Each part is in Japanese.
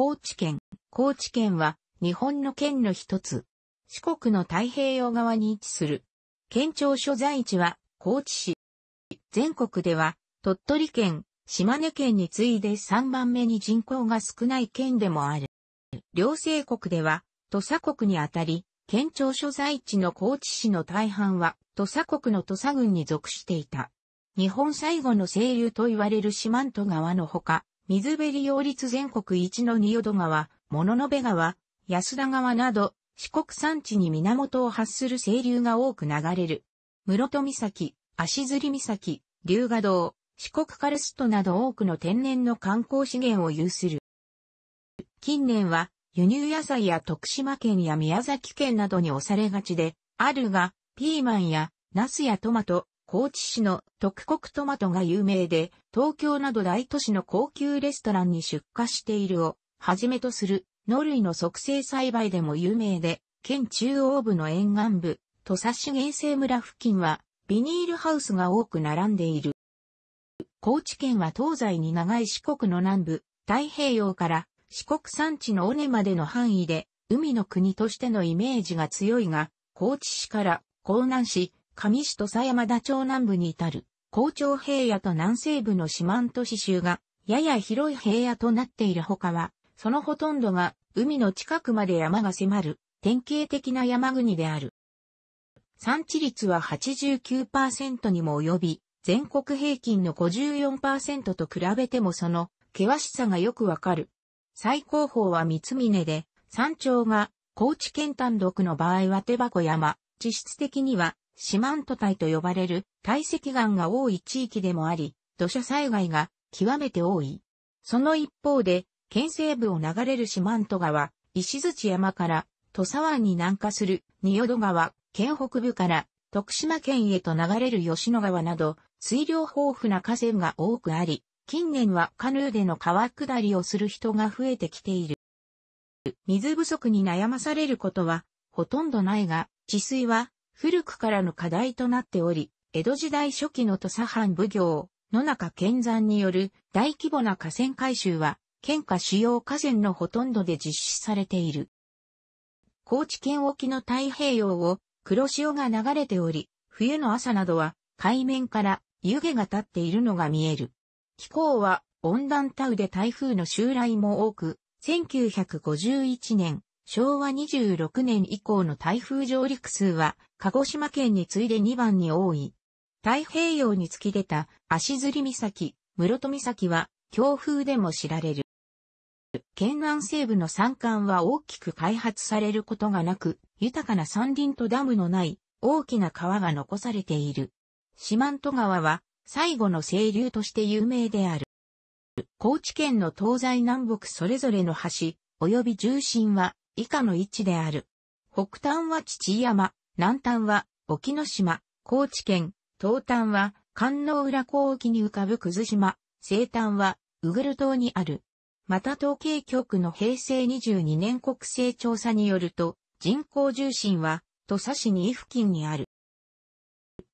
高知県。高知県は日本の県の一つ。四国の太平洋側に位置する。県庁所在地は高知市。全国では鳥取県、島根県に次いで3番目に人口が少ない県でもある。両政国では土佐国にあたり、県庁所在地の高知市の大半は土佐国の土佐郡に属していた。日本最後の清流と言われる四万十川のほか、水辺利用率全国一の仁淀川、物の部川、安田川など、四国山地に源を発する清流が多く流れる。室戸岬、足摺岬、龍河洞、四国カルストなど多くの天然の観光資源を有する。近年は輸入野菜や徳島県や宮崎県などに押されがちで、あるが、ピーマンやナスやトマト、高知市の特国トマトが有名で、東京など大都市の高級レストランに出荷しているを、はじめとする、農類の促成栽培でも有名で、県中央部の沿岸部、土佐市原生村付近は、ビニールハウスが多く並んでいる。高知県は東西に長い四国の南部、太平洋から四国山地の尾根までの範囲で、海の国としてのイメージが強いが、高知市から江南市、上市と狭山田町南部に至る、校長平野と南西部の四万都市州が、やや広い平野となっている他は、そのほとんどが海の近くまで山が迫る典型的な山国である。産地率は89%にも及び、全国平均の54%と比べてもその険しさがよくわかる。最高峰は三峰で、山頂が高知県単独の場合は手箱山、地質的には四万都帯と呼ばれる堆積岩が多い地域でもあり、土砂災害が極めて多い。その一方で、県西部を流れる四万十川、石槌山から土佐湾に南下する仁淀川、県北部から徳島県へと流れる吉野川など、水量豊富な河川が多くあり、近年はカヌーでの川下りをする人が増えてきている。水不足に悩まされることはほとんどないが、治水は古くからの課題となっており、江戸時代初期の土佐藩奉行、野中健山による大規模な河川改修は、県下主要河川のほとんどで実施されている。高知県沖の太平洋を黒潮が流れており、冬の朝などは海面から湯気が立っているのが見える。気候は温暖タウで台風の襲来も多く、1951年、昭和26年以降の台風上陸数は、鹿児島県に次いで2番に多い。太平洋に突き出た足摺岬、室戸岬は、強風でも知られる。県南西部の山間は大きく開発されることがなく、豊かな山林とダムのない大きな川が残されている。四万十川は最後の清流として有名である。高知県の東西南北それぞれの橋、及び重心は以下の位置である。北端は父山、南端は沖ノ島、高知県、東端は関の浦港沖に浮かぶ葛島、西端はウグル島にある。また統計局の平成22年国勢調査によると、人口重心は、土佐市2付近にある。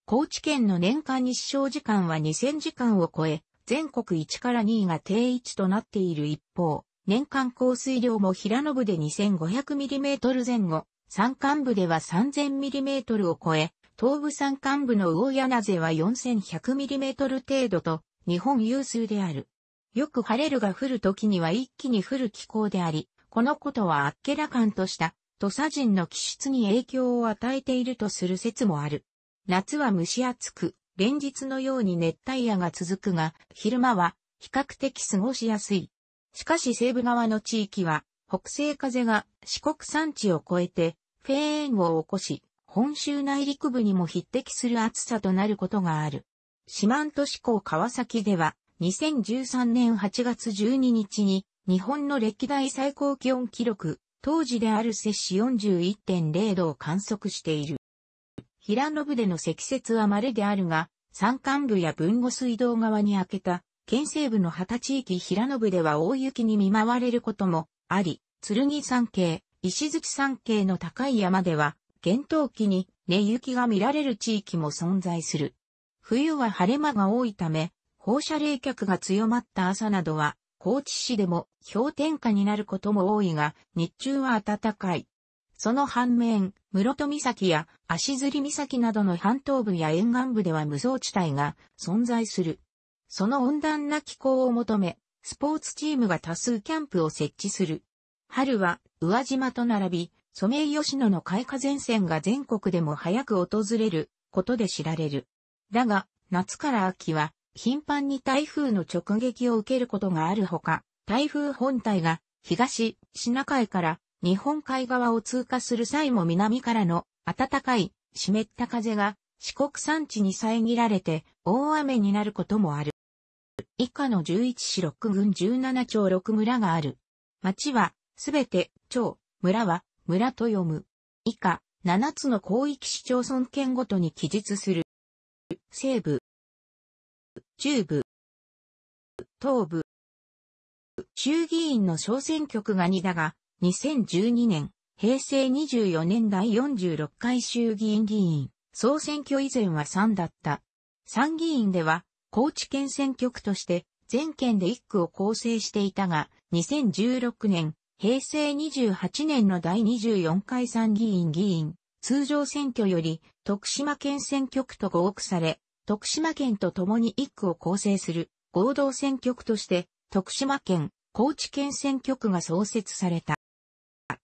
高知県の年間日照時間は2000時間を超え、全国1から2位が定位置となっている一方、年間降水量も平野部で 2500mm 前後、山間部では 3000mm を超え、東部山間部の魚柳瀬は 4100mm 程度と、日本有数である。よく晴れるが降る時には一気に降る気候であり、このことはあっけらかんとした、土佐人の気質に影響を与えているとする説もある。夏は蒸し暑く、連日のように熱帯夜が続くが、昼間は比較的過ごしやすい。しかし西部側の地域は、北西風が四国山地を越えて、フェーンを起こし、本州内陸部にも匹敵する暑さとなることがある。四万都市港川崎では、2013年8月12日に、日本の歴代最高気温記録、当時である摂氏41.0度を観測している。平野部での積雪は稀であるが、山間部や文後水道側に開けた県西部の旗地域平野部では大雪に見舞われることもあり、剣山系、石月山系の高い山では、厳冬期に根雪が見られる地域も存在する。冬は晴れ間が多いため、放射冷却が強まった朝などは、高知市でも氷点下になることも多いが、日中は暖かい。その反面、室戸岬や足摺岬などの半島部や沿岸部では無造地帯が存在する。その温暖な気候を求め、スポーツチームが多数キャンプを設置する。春は、宇和島と並び、ソメイヨシノの開花前線が全国でも早く訪れることで知られる。だが、夏から秋は、頻繁に台風の直撃を受けることがあるほか、台風本体が東、シナ海から日本海側を通過する際も南からの暖かい湿った風が四国山地に遮られて大雨になることもある。以下の11市6郡17町6村がある。町は、すべて、町、村は、村と読む。以下、7つの広域市町村県ごとに記述する。西部、中部、東部、衆議院の小選挙区が2だが、2012年、平成24年第46回衆議院議員、総選挙以前は3だった。参議院では、高知県選挙区として全県で1区を構成していたが、2016年、平成28年の第24回参議院議員、通常選挙より徳島県選挙区と合区され、徳島県と共に1区を構成する合同選挙区として徳島県、高知県選挙区が創設された。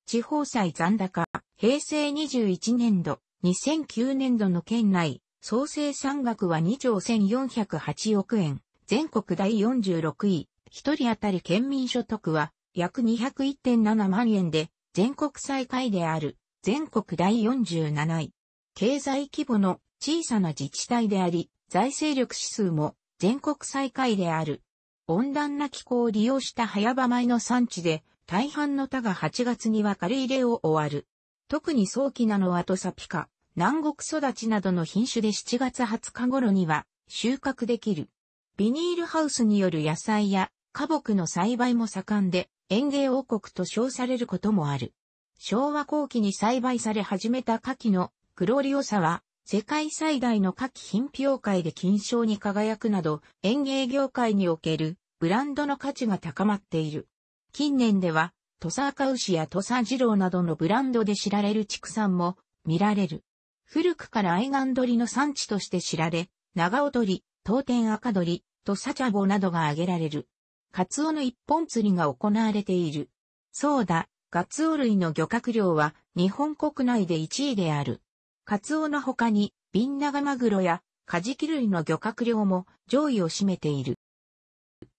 地方債残高、平成21年度、2009年度の県内、総生産額は2兆1408億円、全国第46位、一人当たり県民所得は約201.7万円で、全国最下位である、全国第47位。経済規模の小さな自治体であり、財政力指数も全国最下位である。温暖な気候を利用した早場米の産地で、大半の他が8月には軽入れを終わる。特に早期なのはトサピカ、南国育ちなどの品種で7月20日頃には収穫できる。ビニールハウスによる野菜や花木の栽培も盛んで園芸王国と称されることもある。昭和後期に栽培され始めた牡蠣のクロリオサは世界最大の夏季品評会で金賞に輝くなど、園芸業界におけるブランドの価値が高まっている。近年では、土佐赤牛や土佐二郎などのブランドで知られる畜産も見られる。古くから愛玩鳥の産地として知られ、長尾鳥、当店赤鳥、とサチャボなどが挙げられる。カツオの一本釣りが行われている。そうだ、ガツオ類の漁獲量は日本国内で1位である。カツオの他に、ビンナガマグロやカジキ類の漁獲量も上位を占めている。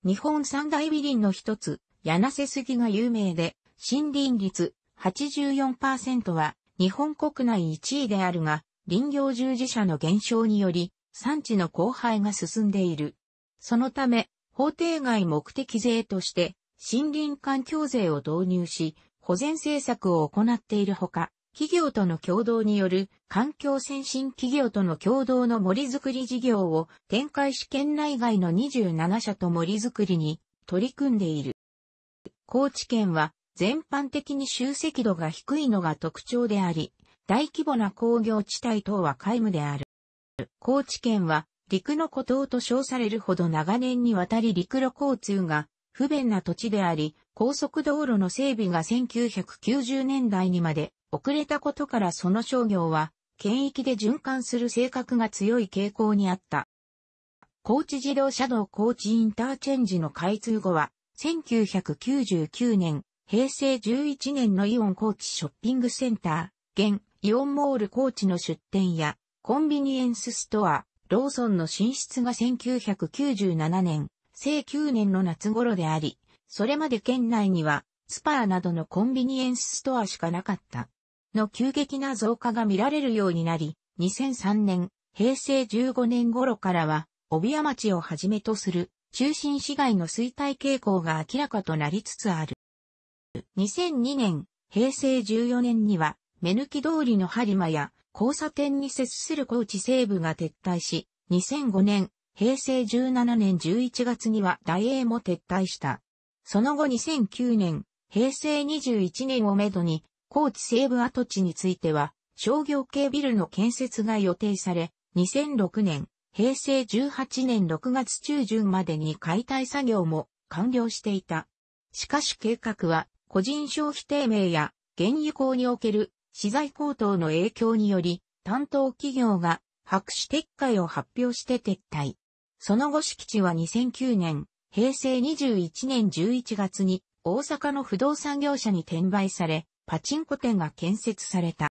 日本三大美林の一つ、柳瀬杉が有名で、森林率84%は日本国内1位であるが、林業従事者の減少により、産地の荒廃が進んでいる。そのため、法定外目的税として、森林環境税を導入し、保全政策を行っているほか、企業との共同による環境先進企業との共同の森づくり事業を展開し県内外の27社と森づくりに取り組んでいる。高知県は全般的に集積度が低いのが特徴であり、大規模な工業地帯等は皆無である。高知県は陸の孤島と称されるほど長年にわたり陸路交通が不便な土地であり、高速道路の整備が1990年代にまで遅れたことからその商業は、県域で循環する性格が強い傾向にあった。高知自動車道高知インターチェンジの開通後は、1999年、平成11年のイオン高知ショッピングセンター、現イオンモール高知の出店や、コンビニエンスストア、ローソンの進出が1997年、正9年の夏頃であり、それまで県内には、スパーなどのコンビニエンスストアしかなかった。の急激な増加が見られるようになり、2003年、平成15年頃からは、帯屋町をはじめとする中心市街の衰退傾向が明らかとなりつつある。2002年、平成14年には、目抜き通りの播磨や交差点に接する高知西部が撤退し、2005年、平成17年11月には大英も撤退した。その後2009年、平成21年をめどに、高知西部跡地については、商業系ビルの建設が予定され、2006年、平成18年6月中旬までに解体作業も完了していた。しかし計画は個人消費低迷や原油高における資材高騰の影響により、担当企業が白紙撤回を発表して撤退。その後敷地は2009年、平成21年11月に大阪の不動産業者に転売され、パチンコ店が建設された。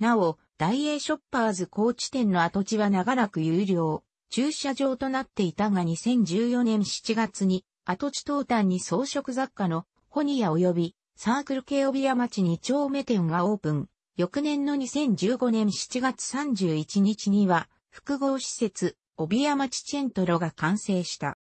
なお、大英ショッパーズ高知店の跡地は長らく有料、駐車場となっていたが2014年7月に跡地東端に装飾雑貨のホニア及びサークル系帯屋町2丁目店がオープン。翌年の2015年7月31日には複合施設帯屋町チェントロが完成した。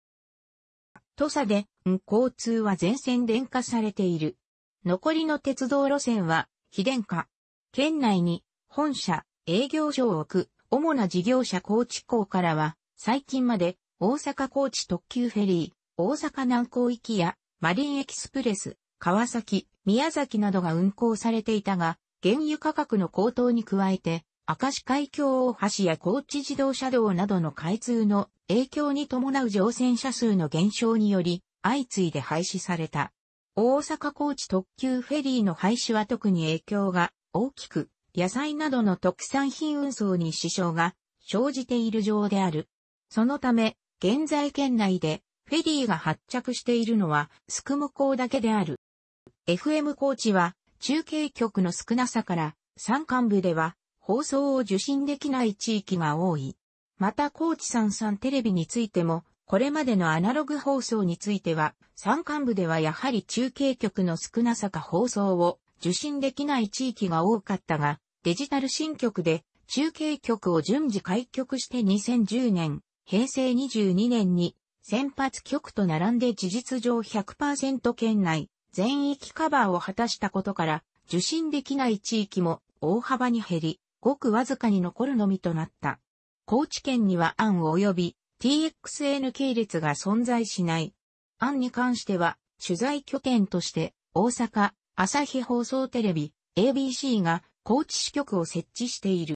土佐で、交通は全線電化されている。残りの鉄道路線は非電化。県内に本社、営業所を置く主な事業者高知港からは最近まで大阪高知特急フェリー、大阪南港行きやマリンエキスプレス、川崎、宮崎などが運行されていたが、原油価格の高騰に加えて、明石海峡大橋や高知自動車道などの開通の影響に伴う乗船者数の減少により、相次いで廃止された。大阪高知特急フェリーの廃止は特に影響が大きく、野菜などの特産品運送に支障が生じている状である。そのため、現在県内でフェリーが発着しているのは、スクム港だけである。FM 高知は、中継局の少なさから、山間部では、放送を受信できない地域が多い。また、高知三三テレビについても、これまでのアナログ放送については、山間部ではやはり中継局の少なさか放送を受信できない地域が多かったが、デジタル新局で中継局を順次開局して2010年、平成22年に先発局と並んで事実上100%圏内、全域カバーを果たしたことから、受信できない地域も大幅に減り、ごくわずかに残るのみとなった。高知県には案及び TXN 系列が存在しない。案に関しては、取材拠点として大阪、朝日放送テレビ、ABC が高知支局を設置している。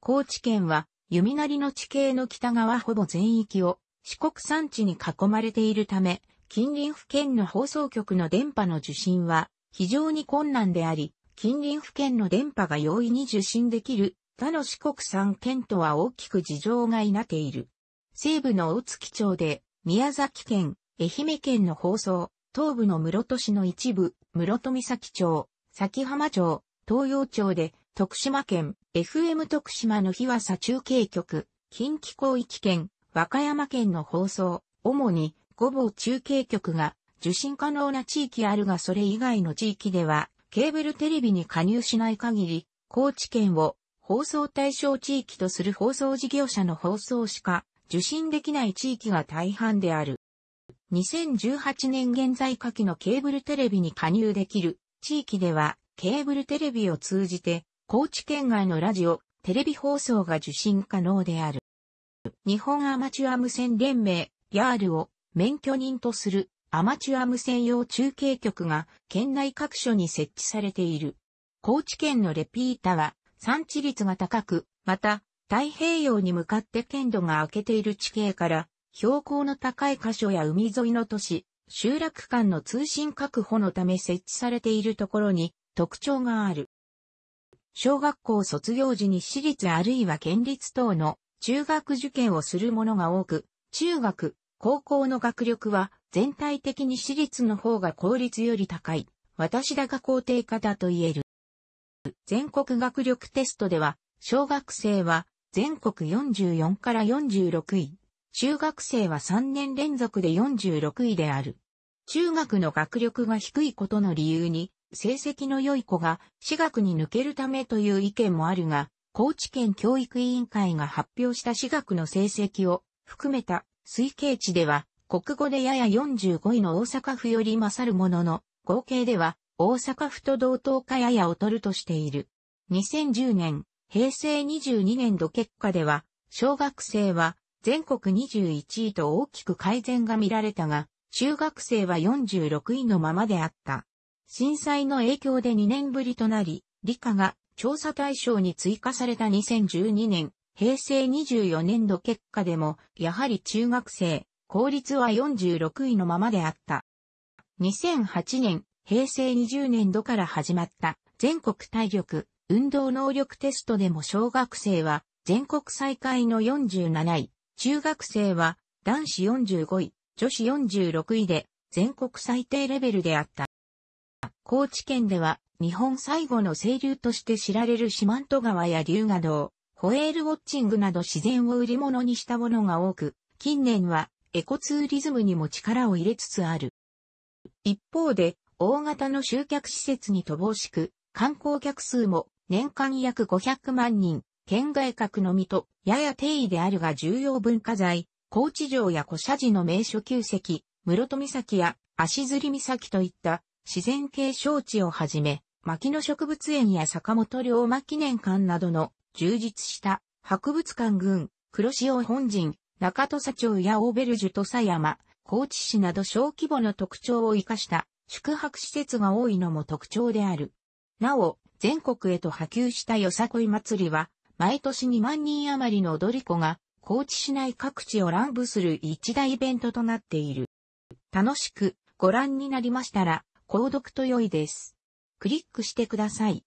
高知県は、弓なりの地形の北側ほぼ全域を四国山地に囲まれているため、近隣府県の放送局の電波の受信は非常に困難であり、近隣府県の電波が容易に受信できる他の四国三県とは大きく事情がいなっている。西部の大月町で宮崎県、愛媛県の放送、東部の室戸市の一部、室戸岬町、崎浜町、東洋町で徳島県、FM 徳島の日和佐中継局、近畿広域圏、和歌山県の放送、主に五某中継局が受信可能な地域あるがそれ以外の地域ではケーブルテレビに加入しない限り、高知県を放送対象地域とする放送事業者の放送しか受信できない地域が大半である。2018年現在下記のケーブルテレビに加入できる地域ではケーブルテレビを通じて高知県外のラジオ、テレビ放送が受信可能である。日本アマチュア無線連盟、ヤールを免許人とするアマチュア無線用中継局が県内各所に設置されている。高知県のレピータは産地率が高く、また太平洋に向かって県土が明けている地形から標高の高い箇所や海沿いの都市、集落間の通信確保のため設置されているところに特徴がある。小学校卒業時に私立あるいは県立等の中学受験をする者が多く、中学、高校の学力は全体的に私立の方が効率より高い。私だが肯定化だと言える。全国学力テストでは、小学生は全国44から46位、中学生は3年連続で46位である。中学の学力が低いことの理由に、成績の良い子が私学に抜けるためという意見もあるが、高知県教育委員会が発表した私学の成績を含めた推計値では、国語でやや45位の大阪府より勝るものの、合計では大阪府と同等かやや劣るとしている。2010年、平成22年度結果では、小学生は全国21位と大きく改善が見られたが、中学生は46位のままであった。震災の影響で2年ぶりとなり、理科が調査対象に追加された2012年、平成24年度結果でも、やはり中学生、公立は46位のままであった。2008年、平成20年度から始まった全国体力、運動能力テストでも小学生は全国最下位の47位、中学生は男子45位、女子46位で全国最低レベルであった。高知県では日本最後の清流として知られる四万十川や龍河洞、ホエールウォッチングなど自然を売り物にしたものが多く、近年はエコツーリズムにも力を入れつつある。一方で、大型の集客施設に乏しく、観光客数も年間約500万人、県外格のみと、やや定位であるが重要文化財、高知城や古社寺の名所旧跡、室戸岬や足摺岬といった自然系招致をはじめ、牧野植物園や坂本龍馬記念館などの充実した博物館群、黒潮本陣、中土佐町やオーベルジュ土佐山、高知市など小規模の特徴を生かした宿泊施設が多いのも特徴である。なお、全国へと波及したよさこい祭りは、毎年2万人余りの踊り子が、高知市内各地を乱舞する一大イベントとなっている。楽しくご覧になりましたら、購読と良いです。クリックしてください。